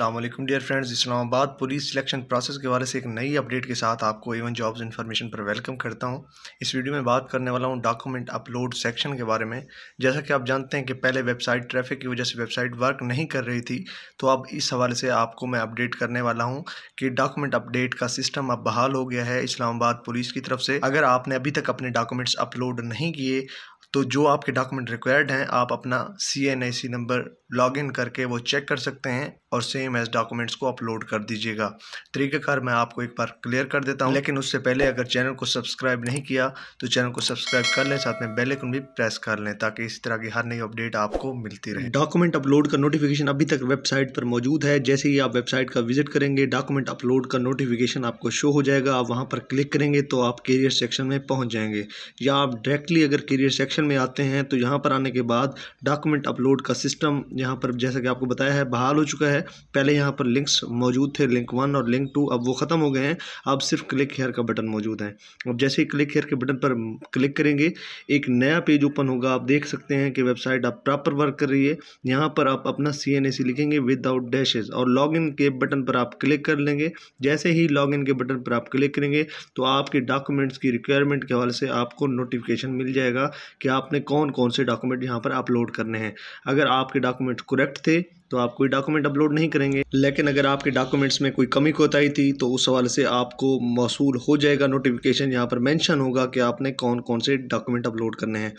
Aslam dear friends Islamabad police selection process के बारे से एक नई अपडेट के साथ आपको एवन जॉब्स इन्फॉर्मेशन पर वेलकम करता हूं इस वीडियो में बात करने वाला हूं डॉक्यूमेंट अपलोड सेक्शन के बारे में जैसा कि आप जानते हैं कि पहले वेबसाइट ट्रैफिक की वजह से वेबसाइट वर्क नहीं कर रही थी तो अब इस हवाले से आपको मैं अपडेट करने वाला हूँ कि डॉक्यूमेंट अपडेट का सिस्टम अब बहाल हो गया है इस्लामाबाद पुलिस की तरफ से अगर आपने अभी तक अपने डॉक्यूमेंट्स अपलोड नहीं किए तो जो आपके डॉक्यूमेंट रिक्वायर्ड हैं आप अपना C N I C number log in करके वो चेक कर सकते हैं और सेम सेम एज डॉक्यूमेंट्स को अपलोड कर दीजिएगा तरीकाकार मैं आपको एक बार क्लियर कर देता हूँ लेकिन उससे पहले अगर चैनल को सब्सक्राइब नहीं किया तो चैनल को सब्सक्राइब कर लें साथ में बेलाइकन भी प्रेस कर लें ताकि इस तरह की हर नई अपडेट आपको मिलती रहे डॉक्यूमेंट अपलोड का नोटिफिकेशन अभी तक वेबसाइट पर मौजूद है जैसे ही आप वेबसाइट का विजिट करेंगे डॉक्यूमेंट अपलोड का नोटिफिकेशन आपको शो हो जाएगा आप वहाँ पर क्लिक करेंगे तो आप कैरियर सेक्शन में पहुँच जाएंगे या आप डायरेक्टली अगर कैरियर सेक्शन में आते हैं तो यहाँ पर आने के बाद डॉक्यूमेंट अपलोड का सिस्टम यहाँ पर जैसा कि आपको बताया है बहाल हो चुका है पहले यहाँ पर लिंक्स मौजूद थे लिंक वन और लिंक टू अब वो ख़त्म हो गए हैं अब सिर्फ क्लिक हेयर का बटन मौजूद है अब जैसे ही क्लिक हेयर के बटन पर क्लिक करेंगे एक नया पेज ओपन होगा आप देख सकते हैं कि वेबसाइट आप प्रॉपर वर्क कर रही है यहाँ पर आप अपना सी एन ए सी लिखेंगे विदाउट डैशेज और लॉग इन के बटन पर आप क्लिक कर लेंगे जैसे ही लॉग इन के बटन पर आप क्लिक करेंगे तो आपके डॉक्यूमेंट्स की रिक्वायरमेंट के हवाले से आपको नोटिफिकेशन मिल जाएगा कि आपने कौन कौन से डॉक्यूमेंट यहाँ पर अपलोड करने हैं अगर आपके डॉक्यूमेंट करेक्ट थे तो आप कोई डॉक्यूमेंट अपलोड नहीं करेंगे लेकिन अगर आपके डॉक्यूमेंट्स में कोई कमी कोताही थी तो उस हवाले से आपको मौसू हो जाएगा नोटिफिकेशन यहाँ पर मैंशन होगा कि आपने कौन कौन से डॉक्यूमेंट अपलोड करने हैं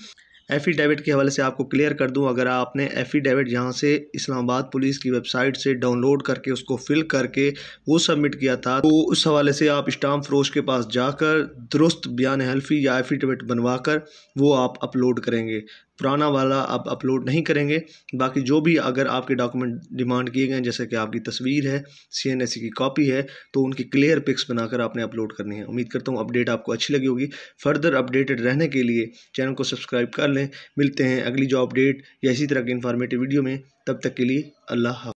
एफीडेविट के हवाले से आपको क्लियर कर दूं अगर आपने एफीडेविट यहाँ से इस्लामाबाद पुलिस की वेबसाइट से डाउनलोड करके उसको फिल करके वो सबमिट किया था तो उस हवाले से आप स्टाम्प फरोश के पास जाकर दुरुस्त बयान हल्फी या एफीडेविट बनवा कर वो आप अपलोड करेंगे पुराना वाला आप अपलोड नहीं करेंगे बाकी जो भी अगर आपके डॉक्यूमेंट डिमांड किए गए जैसे कि आपकी तस्वीर है सी एन की कॉपी है तो उनकी क्लियर पिक्स बनाकर आपने अपलोड करनी है उम्मीद करता हूँ अपडेट आपको अच्छी लगी होगी फर्दर अपडेटेड रहने के लिए चैनल को सब्सक्राइब कर लें मिलते हैं अगली जो अपडेट या इसी तरह की इन्फॉर्मेटिव वीडियो में तब तक के लिए अल्लाह